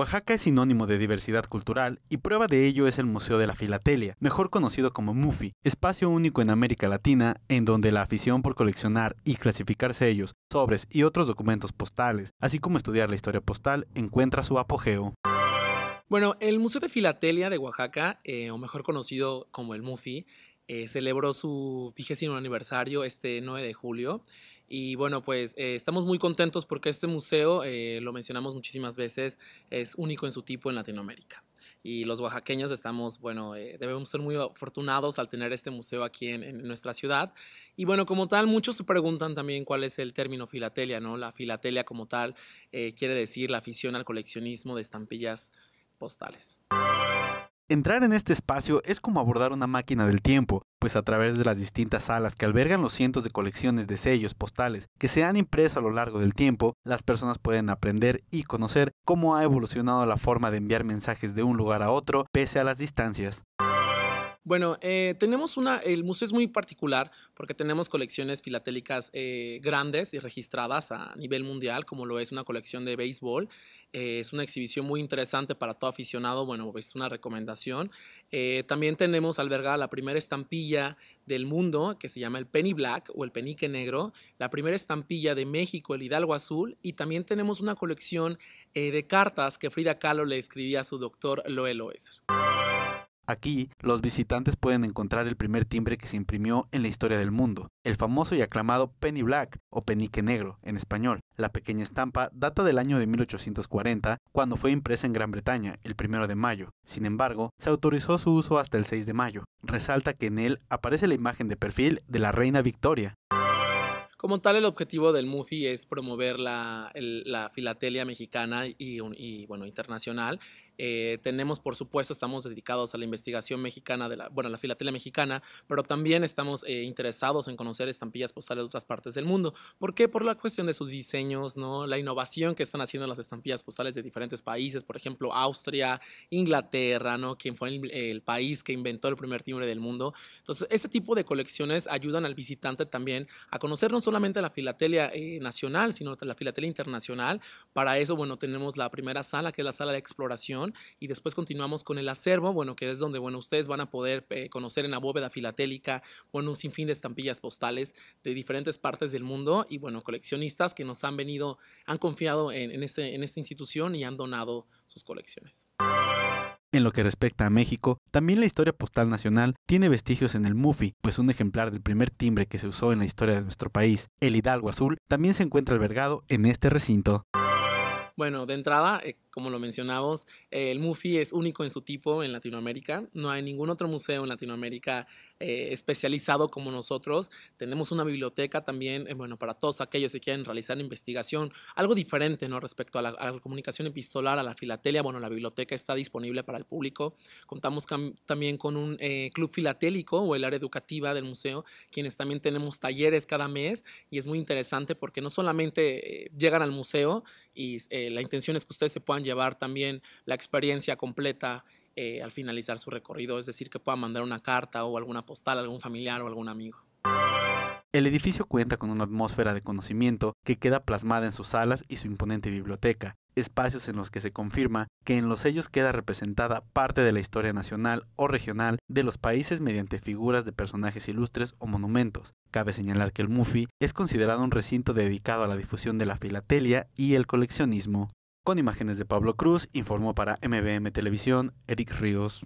Oaxaca es sinónimo de diversidad cultural y prueba de ello es el Museo de la Filatelia, mejor conocido como MUFI, espacio único en América Latina en donde la afición por coleccionar y clasificar sellos, sobres y otros documentos postales, así como estudiar la historia postal, encuentra su apogeo. Bueno, el Museo de Filatelia de Oaxaca, eh, o mejor conocido como el MUFI, eh, celebró su vigésimo aniversario este 9 de julio y bueno, pues eh, estamos muy contentos porque este museo, eh, lo mencionamos muchísimas veces, es único en su tipo en Latinoamérica. Y los oaxaqueños estamos, bueno, eh, debemos ser muy afortunados al tener este museo aquí en, en, nuestra ciudad. Y bueno, como tal, muchos se preguntan también cuál es el término filatelia, ¿no? La filatelia como tal quiere decir la afición al coleccionismo de estampillas postales. Entrar en este espacio es como abordar una máquina del tiempo, pues a través de las distintas salas que albergan los cientos de colecciones de sellos postales que se han impreso a lo largo del tiempo, las personas pueden aprender y conocer cómo ha evolucionado la forma de enviar mensajes de un lugar a otro pese a las distancias. Bueno, eh, tenemos una, el museo es muy particular porque tenemos colecciones filatélicas eh, grandes y registradas a nivel mundial, como lo es una colección de béisbol. Eh, es una exhibición muy interesante para todo aficionado, bueno, es una recomendación. también tenemos albergada la primera estampilla del mundo que se llama el Penny Black o el Penique Negro, la primera estampilla de México, el Hidalgo Azul, y también tenemos una colección de cartas que Frida Kahlo le escribía a su doctor Loel Oeser. Aquí, los visitantes pueden encontrar el primer timbre que se imprimió en la historia del mundo, el famoso y aclamado Penny Black o Penique Negro en español. La pequeña estampa data del año de 1840, cuando fue impresa en Gran Bretaña, el 1 de mayo. Sin embargo, se autorizó su uso hasta el 6 de mayo. Resalta que en él aparece la imagen de perfil de la reina Victoria, como tal, el objetivo del MUFI es promover la, filatelia mexicana y, y, bueno, internacional eh, tenemos, por supuesto, estamos dedicados a la investigación mexicana, de la, bueno, a la filatelia mexicana, pero también estamos eh, interesados en conocer estampillas postales de otras partes del mundo. ¿Por qué? Por la cuestión de sus diseños, ¿no? la innovación que están haciendo las estampillas postales de diferentes países, por ejemplo, Austria, Inglaterra, ¿no? quien fue el, país que inventó el primer timbre del mundo. Entonces, ese tipo de colecciones ayudan al visitante también a conocer no solamente la filatelia eh, nacional, sino la filatelia internacional. Para eso, bueno, tenemos la primera sala, que es la sala de exploración y después continuamos con el acervo, bueno, que es donde, bueno, ustedes van a poder eh, conocer en la bóveda filatélica, bueno, un sinfín de estampillas postales de diferentes partes del mundo y, bueno, coleccionistas que nos han venido, han confiado en, este, en esta institución y han donado sus colecciones. En lo que respecta a México, también la historia postal nacional tiene vestigios en el MUFI, pues un ejemplar del primer timbre que se usó en la historia de nuestro país, el Hidalgo Azul, también se encuentra albergado en este recinto. Bueno, de entrada, eh, como lo mencionábamos eh, el MUFI es único en su tipo en Latinoamérica. No hay ningún otro museo en Latinoamérica eh, especializado como nosotros. Tenemos una biblioteca también, eh, bueno, para todos aquellos que quieren realizar investigación, algo diferente, ¿no? Respecto a la, comunicación epistolar, a la filatelia, bueno, la biblioteca está disponible para el público. Contamos también con un club filatélico o el área educativa del museo, quienes también tenemos talleres cada mes y es muy interesante porque no solamente llegan al museo y la intención es que ustedes se puedan llevar también la experiencia completa eh, al finalizar su recorrido, es decir, que pueda mandar una carta o alguna postal a algún familiar o algún amigo. El edificio cuenta con una atmósfera de conocimiento que queda plasmada en sus salas y su imponente biblioteca, espacios en los que se confirma que en los sellos queda representada parte de la historia nacional o regional de los países mediante figuras de personajes ilustres o monumentos. Cabe señalar que el MUFI es considerado un recinto dedicado a la difusión de la filatelia y el coleccionismo. Con imágenes de Pablo Cruz, informó para MBM Televisión Eric Ríos.